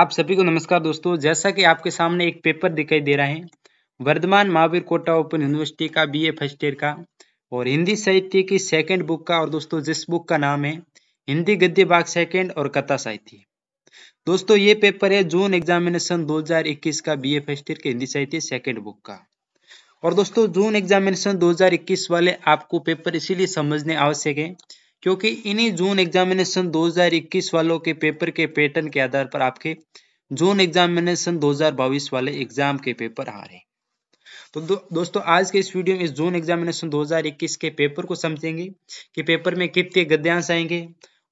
आप सभी को नमस्कार दोस्तों जैसा कि आपके सामने एक पेपर दिखाई दे रहा है वर्धमान महावीर कोटा ओपन यूनिवर्सिटी का बीए फर्स्ट ईयर का और हिंदी साहित्य की सेकंड बुक का और दोस्तों जिस बुक का नाम है हिंदी गद्य भाग सेकंड और कथा साहित्य दोस्तों ये पेपर है जून एग्जामिनेशन 2021 का बीए फर्स्ट ईयर के हिंदी साहित्य सेकेंड बुक का और दोस्तों जून एग्जामिनेशन दो वाले आपको पेपर इसीलिए समझने आवश्यक है क्योंकि इन्हीं जून एग्जामिनेशन 2021 वालों के पेपर के पैटर्न के आधार पर आपके जून एग्जामिनेशन 2022 वाले एग्जाम के पेपर आ रहे हैं तो दो, दोस्तों आज के इस वीडियो में इस जून एग्जामिनेशन 2021 के पेपर को समझेंगे कि पेपर में कितने गद्यांश आएंगे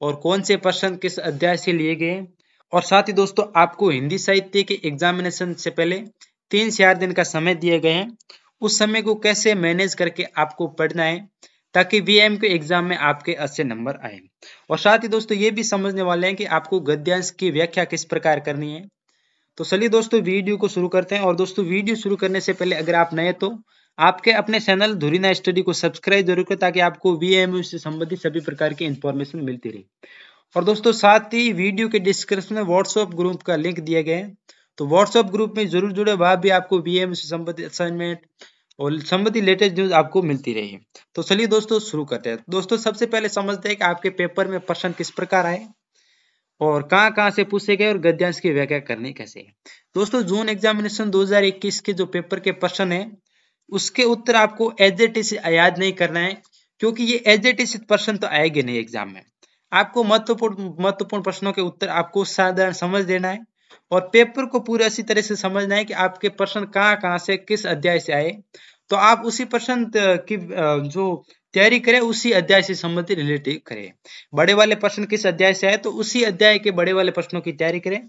और कौन से प्रश्न किस अध्याय से लिए गए और साथ ही दोस्तों आपको हिंदी साहित्य के एग्जामिनेशन से पहले तीन चार दिन का समय दिए गए हैं उस समय को कैसे मैनेज करके आपको पढ़ना है ताकि वीएम के एग्जाम में आपके अच्छे नंबर आए और साथ ही दोस्तों ये भी समझने वाले हैं कि आपको गद्यांश की व्याख्या किस प्रकार करनी है तो चलिए दोस्तों वीडियो को शुरू करते हैं और दोस्तों वीडियो शुरू करने से पहले अगर आप नए तो आपके अपने चैनल धुरीना स्टडी को सब्सक्राइब जरूर करें ताकि आपको वीएमयू से संबंधित सभी प्रकार की इंफॉर्मेशन मिलती रहे और दोस्तों साथ ही वीडियो के डिस्क्रिप्शन में व्हाट्सएप ग्रुप का लिंक दिया गया है तो व्हाट्सएप ग्रुप में जरूर जुड़े वहां भी आपको वीएमयू से संबंधित असाइनमेंट और संबंधित लेटेस्ट न्यूज आपको मिलती रही तो चलिए दोस्तों शुरू करते हैं दोस्तों सबसे पहले समझते हैं कि आपके पेपर में प्रश्न किस प्रकार आए और कहाँ कहाँ से पूछे गए और गद्यांश की व्याख्या करनी कैसे है दोस्तों जून एग्जामिनेशन 2021 के जो पेपर के प्रश्न है उसके उत्तर आपको एज एट इज याद नहीं करना है क्योंकि ये एज एट इज प्रश्न तो आएगे नहीं एग्जाम में आपको महत्वपूर्ण महत्वपूर्ण प्रश्नों के उत्तर आपको साधारण समझ देना है और पेपर को पूरे अच्छी तरह से समझना है कि आपके प्रश्न कहाँ कहाँ से किस अध्याय से आए तो आप उसी प्रश्न की जो तैयारी करें उसी अध्याय से संबंधित रिलेटिव करें बड़े वाले प्रश्न किस अध्याय से आए तो उसी अध्याय के बड़े वाले प्रश्नों की तैयारी करें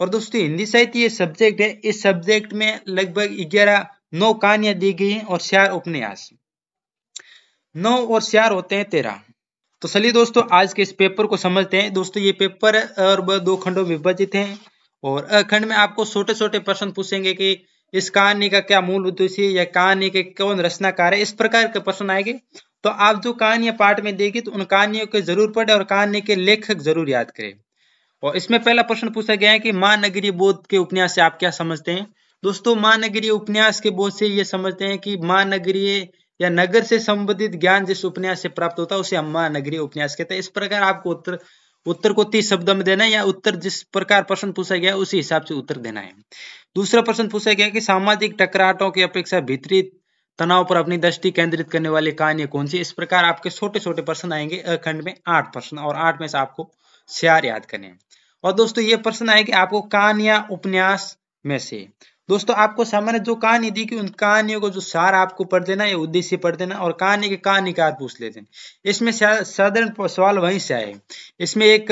और दोस्तों हिंदी साहित्य ये सब्जेक्ट है इस सब्जेक्ट में लगभग ग्यारह नौ कहानियां दी गई हैं और चार उपन्यास नौ और चार होते हैं तेरह तो चलिए दोस्तों आज के इस पेपर को समझते हैं दोस्तों ये पेपर और दो खंडों में विभाजित हैं और अखंड में आपको छोटे छोटे प्रश्न पूछेंगे कि इस कहानी का क्या मूल उद्देश्य या कहानी के कौन रचनाकार है इस प्रकार के प्रश्न आएंगे तो आप जो कहानियां पाठ में देगी तो उन कहानियों के जरूर पढ़े और कहानी के लेखक जरूर याद करें और इसमें पहला प्रश्न पूछा गया है कि महानगरीय बोध के उपन्यास से आप क्या समझते हैं दोस्तों महानगरीय उपन्यास के बोध से ये समझते हैं कि महानगरीय या नगर से संबंधित ज्ञान जिस उपन्यास से प्राप्त होता है उसे हम महानगरीय उपन्यास कहते हैं इस प्रकार आपको उत्तर उत्तर को तीस शब्दों में देना है या उत्तर जिस प्रकार प्रश्न पूछा गया उसी हिसाब से उत्तर देना है दूसरा प्रश्न पूछा गया कि सामाजिक टकराटों की अपेक्षा भीतरी तनाव पर अपनी दृष्टि केंद्रित करने वाली कहानियां कौन सी इस प्रकार आपके छोटे छोटे प्रश्न आएंगे अखंड में आठ प्रश्न और आठ में से आपको चार याद करने हैं और दोस्तों ये प्रश्न आए कि आपको कहानियां उपन्यास में से दोस्तों आपको सामान्य जो कहानी दी कि उन कहानियों को जो सार आपको पढ़ देना या उद्देश्य पढ़ देना और कहानी के कहानीकार पूछ लेते हैं इसमें साधारण सवाल वहीं से आए इसमें एक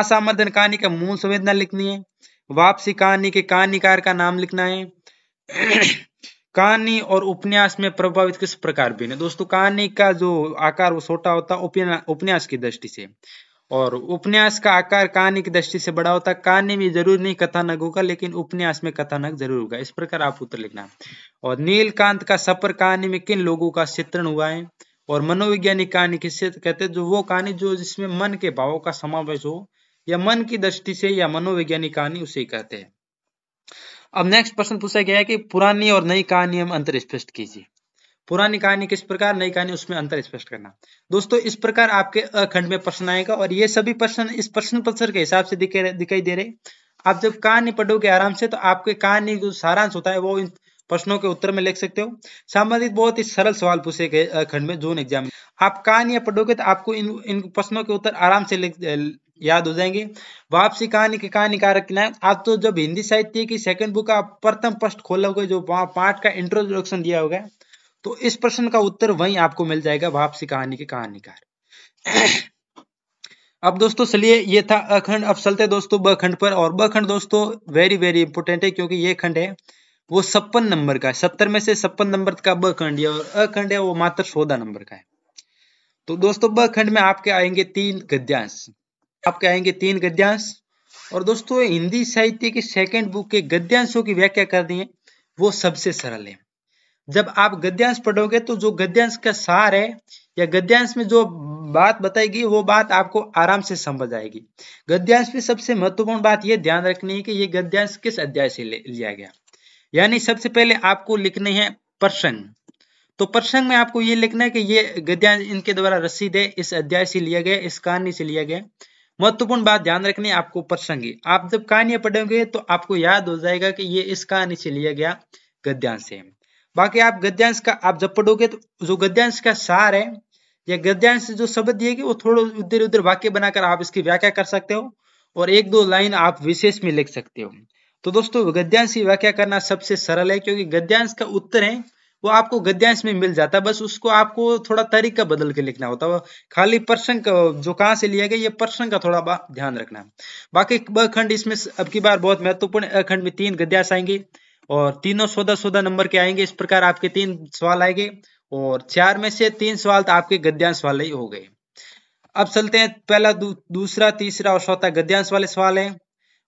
असामर्दन कहानी का मूल संवेदना लिखनी है वापसी कहानी के कहानीकार का नाम लिखना है कहानी और उपन्यास में प्रभावित किस प्रकार है दोस्तों कहानी का जो आकार वो छोटा होता है उपन्यास की दृष्टि से और उपन्यास का आकार कहानी की दृष्टि से बड़ा होता है कहानी में जरूर नहीं कथानक होगा लेकिन उपन्यास में कथानक जरूर होगा इस प्रकार आप उत्तर लिखना और नीलकांत का सफर कहानी में किन लोगों का चित्रण हुआ है और मनोवैज्ञानिक कहानी किससे कहते हैं जो वो कहानी जो जिसमें मन के भावों का समावेश हो या मन की दृष्टि से या मनोवैज्ञानिक कहानी उसे कहते हैं अब नेक्स्ट प्रश्न पूछा गया है कि पुरानी और नई कहानी हम अंतर स्पष्ट कीजिए पुरानी कहानी किस प्रकार नई कहानी उसमें अंतर स्पष्ट करना दोस्तों इस प्रकार आपके अखंड में प्रश्न आएगा और ये सभी प्रश्न इस प्रश्न पत्र के हिसाब से दिखाई दे रहे आप जब कहानी पढ़ोगे आराम से तो आपके कहानी जो सारांश होता है वो इन प्रश्नों के उत्तर में लिख सकते हो संबंधित बहुत ही सरल सवाल पूछे गए खंड में जून एग्जाम में आप कहानियां पढ़ोगे तो आपको इन इन प्रश्नों के उत्तर आराम से याद हो जाएंगे वापसी कहानी के कहानीकारक नायक आप तो जब हिंदी साहित्य की सेकंड बुक का प्रथम पृष्ठ खोलोगे जो पाठ का इंट्रोडक्शन दिया होगा तो इस प्रश्न का उत्तर वहीं आपको मिल जाएगा वापसी कहानी के कहानीकार अब दोस्तों चलिए ये था अखंड अब चलते दोस्तों ब खंड पर और ब खंड दोस्तों वेरी वेरी इंपॉर्टेंट है क्योंकि ये खंड है वो सप्पन नंबर का है सत्तर में से छप्पन नंबर का ब खंड है और अखंड है वो मात्र सोलह नंबर का है तो दोस्तों ब खंड में आपके आएंगे तीन गद्यांश आपके आएंगे तीन गद्यांश और दोस्तों हिंदी साहित्य की सेकेंड बुक के गद्यांशों की व्याख्या कर दी है वो सबसे सरल है जब आप गद्यांश पढ़ोगे तो जो गद्यांश का सार है या गद्यांश में जो बात बताएगी वो बात आपको आराम से समझ आएगी गद्यांश में सबसे महत्वपूर्ण बात ये ध्यान रखनी है कि ये गद्यांश किस अध्याय से लिया गया यानी सबसे पहले आपको लिखने हैं प्रसंग तो प्रसंग में आपको ये लिखना है कि ये गद्यांश इनके द्वारा रसीद है इस अध्याय से लिया गया इस कहानी से लिया गया महत्वपूर्ण बात ध्यान रखनी है आपको प्रसंग आप जब कहानियां पढ़ोगे तो आपको याद हो जाएगा कि ये इस कहानी से लिया गया गद्यांश है बाकी आप गद्यांश का आप जब पढ़ोगे तो जो गद्यांश का सार है या गद्यांश जो शब्द दिएगी वो थोड़ा उधर उधर वाक्य बनाकर आप इसकी व्याख्या कर सकते हो और एक दो लाइन आप विशेष में लिख सकते हो तो दोस्तों गद्यांश की व्याख्या करना सबसे सरल है क्योंकि गद्यांश का उत्तर है वो आपको गद्यांश में मिल जाता है बस उसको आपको थोड़ा तरीका बदल के लिखना होता है खाली प्रश्न का जो कहाँ से लिया गया ये प्रश्न का थोड़ा ध्यान रखना बाकी ब खंड इसमें अब की बार बहुत महत्वपूर्ण खंड में तीन गद्यांश आएंगे और तीनों सौदा सौदा नंबर के आएंगे इस प्रकार आपके तीन सवाल आएंगे और चार में से तीन सवाल तो आपके गद्यांश वाले ही हो गए अब चलते हैं पहला दू, दूसरा तीसरा और चौथा गद्यांश वाले सवाल है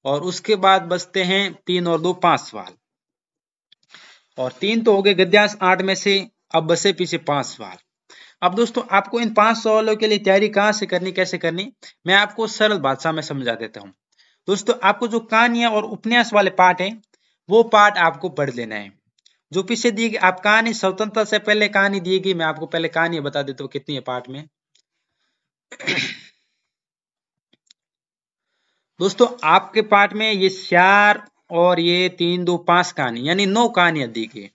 और उसके बाद बचते हैं तीन और दो पांच सवाल और तीन तो हो गए गद्यांश आठ में से अब बसे पीछे पांच सवाल अब दोस्तों आपको इन पांच सवालों के लिए तैयारी कहाँ से करनी कैसे करनी मैं आपको सरल भाषा में समझा देता हूँ दोस्तों आपको जो कहानियां और उपन्यास वाले पार्ट हैं वो पार्ट आपको पढ़ लेना है जो पीछे दी गई आप कहानी स्वतंत्रता से पहले कहानी दी गई मैं आपको पहले कहानी बता देता हूँ कितनी है पार्ट में दोस्तों आपके पार्ट में ये चार और ये तीन दो पांच कहानी यानी नौ कहानियां दी गई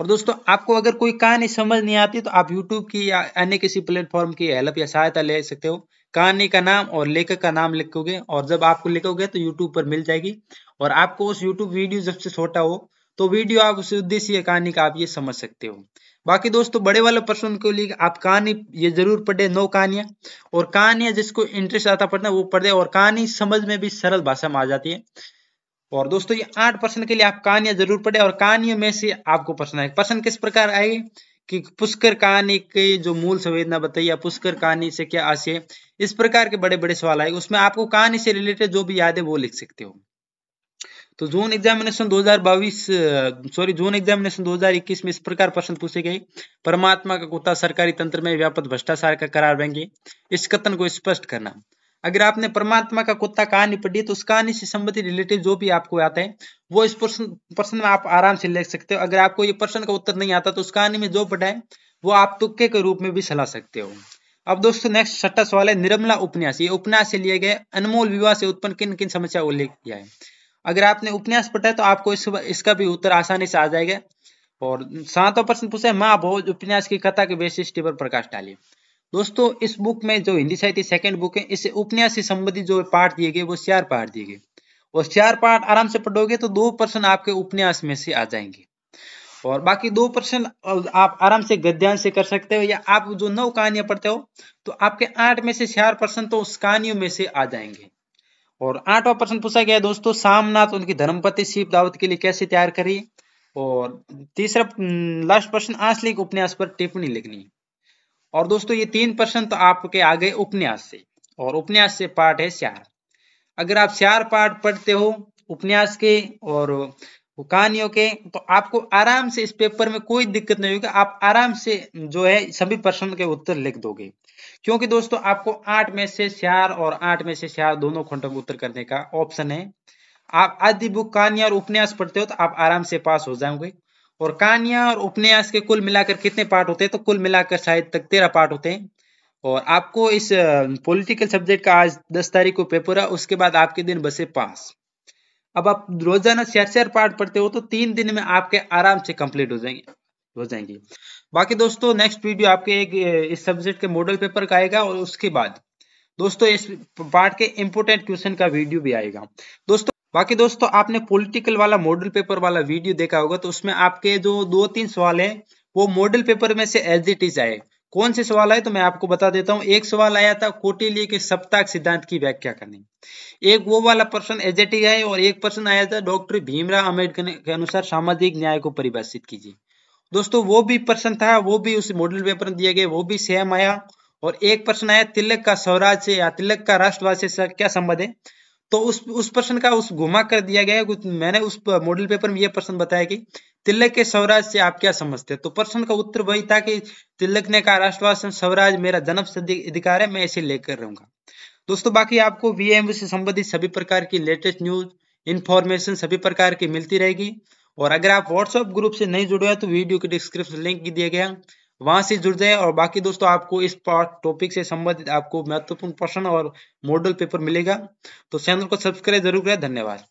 और दोस्तों आपको अगर कोई कहानी समझ नहीं आती तो आप यूट्यूब की या अन्य किसी प्लेटफॉर्म की हेल्प या सहायता ले सकते हो कहानी का नाम और लेखक का नाम लिखोगे और जब आपको लिखोगे तो यूट्यूब पर मिल जाएगी और आपको उस यूट्यूब वीडियो जब से छोटा हो तो वीडियो आप उस उद्देश्य कहानी का आप ये समझ सकते हो बाकी दोस्तों बड़े वाले प्रश्न के लिए आप कहानी ये जरूर पढ़े नौ कहानियां और कहानियां जिसको इंटरेस्ट आता पढ़ना वो पढ़े और कहानी समझ में भी सरल भाषा में आ जाती है और दोस्तों ये आठ पर्सन के लिए आप कहानियां जरूर पढ़े और कहानियों में से आपको प्रश्न आएगा पर्सन किस प्रकार आएगी कि पुष्कर कहानी की जो मूल संवेदना बताई या पुष्कर कहानी से क्या आशय इस प्रकार के बड़े बड़े सवाल आए उसमें आपको कहानी से रिलेटेड जो भी याद है वो लिख सकते हो तो June examination 2022 sorry June examination 2021 में इस प्रकार प्रश्न पूछे गए परमात्मा का कुत्ता सरकारी तंत्र में व्यापक भ्रष्टाचार का करार देंगे इस कथन को स्पष्ट करना अगर आपने परमात्मा का कुत्ता कहानी पढ़ी तो उस कहानी से संबंधित रिलेटेड जो भी आपको आता है वो इस प्रश्न प्रश्न में आप आराम से ले सकते हो अगर आपको ये प्रश्न का उत्तर नहीं आता तो उस कहानी में जो पढ़ा है वो आप तुक्के के रूप में भी सला सकते हो अब दोस्तों नेक्स्ट छठा सवाल है निर्मला उपन्यास ये उपन्यास से लिए गए अनमोल विवाह से उत्पन्न किन किन समस्या उल्लेख किया है अगर आपने उपन्यास पढ़ा है तो आपको इस, इसका भी उत्तर आसानी से आ जाएगा और सातवां प्रश्न पूछे महाभोज उपन्यास की कथा के वैशिष्ट पर प्रकाश डालिए दोस्तों इस बुक में जो हिंदी साहित्य सेकंड बुक है इसे उपन्यास से संबंधित जो पार्ट दिए गए वो चार पाठ दिए गए और चार पाठ आराम से पढ़ोगे तो दो पर्सन आपके उपन्यास में से आ जाएंगे और बाकी दो पर्सन आप आराम से गद्यांश से कर सकते हो या आप जो नौ कहानियां पढ़ते हो तो आपके आठ में से चार पर्सन तो उस कहानियों में से आ जाएंगे और आठवा प्रश्न पूछा गया दोस्तों सामनाथ उनकी धर्मपति शिव दावत के लिए कैसे तैयार करी और तीसरा लास्ट प्रश्न आंसलिक उपन्यास पर टिप्पणी लिखनी और दोस्तों ये तीन प्रश्न तो आपके आ गए उपन्यास से और उपन्यास से पार्ट है श्यार अगर आप श्यार पाठ पढ़ते हो उपन्यास के और कहानियों के तो आपको आराम से इस पेपर में कोई दिक्कत नहीं होगी आप आराम से जो है सभी प्रश्न के उत्तर लिख दोगे क्योंकि दोस्तों आपको आठ में से चार और आठ में से चार दोनों खंडों को उत्तर करने का ऑप्शन है आप आदि बुक कहानियां और उपन्यास पढ़ते हो तो आप आराम से पास हो जाओगे और कहानियां और उपन्यास के कुल मिलाकर कितने पार्ट होते हैं तो कुल मिलाकर शायद तक तेरह पार्ट होते हैं और आपको इस पॉलिटिकल सब्जेक्ट का आज दस तारीख को पेपर है उसके बाद आपके दिन बसे पास अब आप रोजाना चार चार पार्ट पढ़ते हो तो तीन दिन में आपके आराम से कंप्लीट हो जाएंगे हो जाएंगे बाकी दोस्तों नेक्स्ट वीडियो आपके एक इस सब्जेक्ट के मॉडल पेपर का आएगा और उसके बाद दोस्तों इस पार्ट के इंपोर्टेंट क्वेश्चन का वीडियो भी आएगा दोस्तों बाकी दोस्तों आपने पॉलिटिकल वाला मॉडल पेपर वाला वीडियो देखा होगा तो उसमें आपके जो दो तीन सवाल है वो मॉडल पेपर में से एज इट इज आए कौन से सवाल आए तो मैं आपको बता देता हूँ एक सवाल आया था कोटिल्य के सप्ताह सिद्धांत की व्याख्या करने एक वो वाला प्रश्न एज इट इज आए और एक प्रश्न आया था डॉक्टर भीमराव अम्बेडकर के अनुसार सामाजिक न्याय को परिभाषित कीजिए दोस्तों वो भी प्रश्न था वो भी उस मॉडल पेपर में दिया गया वो भी सेम आया और एक प्रश्न आया तिलक का स्वराज से या तिलक का राष्ट्रवाद से क्या संबंध है तो उस उस प्रश्न का उस घुमा कर दिया गया कुछ मैंने उस मॉडल पेपर में यह प्रश्न बताया कि तिलक के स्वराज से आप क्या समझते हैं तो प्रश्न का उत्तर वही था कि तिलक ने कहा राष्ट्रवाद स्वराज मेरा जन्म अधिकार है मैं इसे लेकर रहूंगा दोस्तों बाकी आपको वीएम से संबंधित सभी प्रकार की लेटेस्ट न्यूज इन्फॉर्मेशन सभी प्रकार की मिलती रहेगी और अगर आप व्हाट्सएप ग्रुप से नहीं जुड़े हैं तो वीडियो के डिस्क्रिप्शन लिंक दिया गया वहां से जुड़ जाए और बाकी दोस्तों आपको इस टॉपिक से संबंधित आपको महत्वपूर्ण प्रश्न और मॉडल पेपर मिलेगा तो चैनल को सब्सक्राइब जरूर करें धन्यवाद